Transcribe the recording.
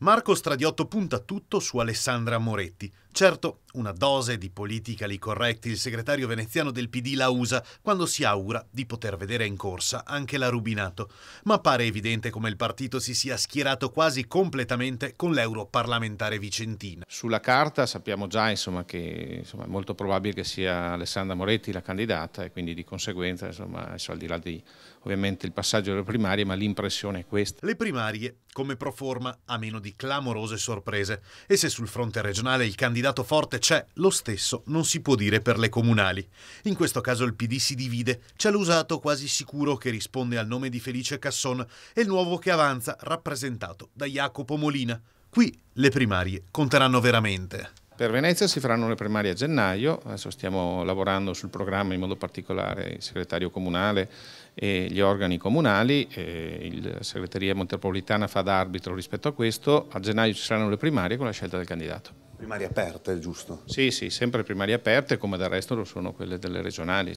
Marco Stradiotto punta tutto su Alessandra Moretti. Certo, una dose di politically corretti il segretario veneziano del PD la usa quando si augura di poter vedere in corsa anche la Rubinato, ma pare evidente come il partito si sia schierato quasi completamente con l'euro parlamentare vicentina. Sulla carta sappiamo già insomma, che insomma, è molto probabile che sia Alessandra Moretti la candidata e quindi di conseguenza, insomma, al di là di ovviamente il passaggio delle primarie, ma l'impressione è questa. Le primarie, come pro forma a meno di clamorose sorprese e se sul fronte regionale il candidato forte c'è, lo stesso non si può dire per le comunali. In questo caso il PD si divide, c'è l'usato quasi sicuro che risponde al nome di Felice Casson e il nuovo che avanza rappresentato da Jacopo Molina. Qui le primarie conteranno veramente. Per Venezia si faranno le primarie a gennaio, adesso stiamo lavorando sul programma in modo particolare il segretario comunale e gli organi comunali, la segreteria metropolitana fa d'arbitro rispetto a questo, a gennaio ci saranno le primarie con la scelta del candidato. Primarie aperte, giusto? Sì, sì, sempre primarie aperte, come del resto lo sono quelle delle regionali.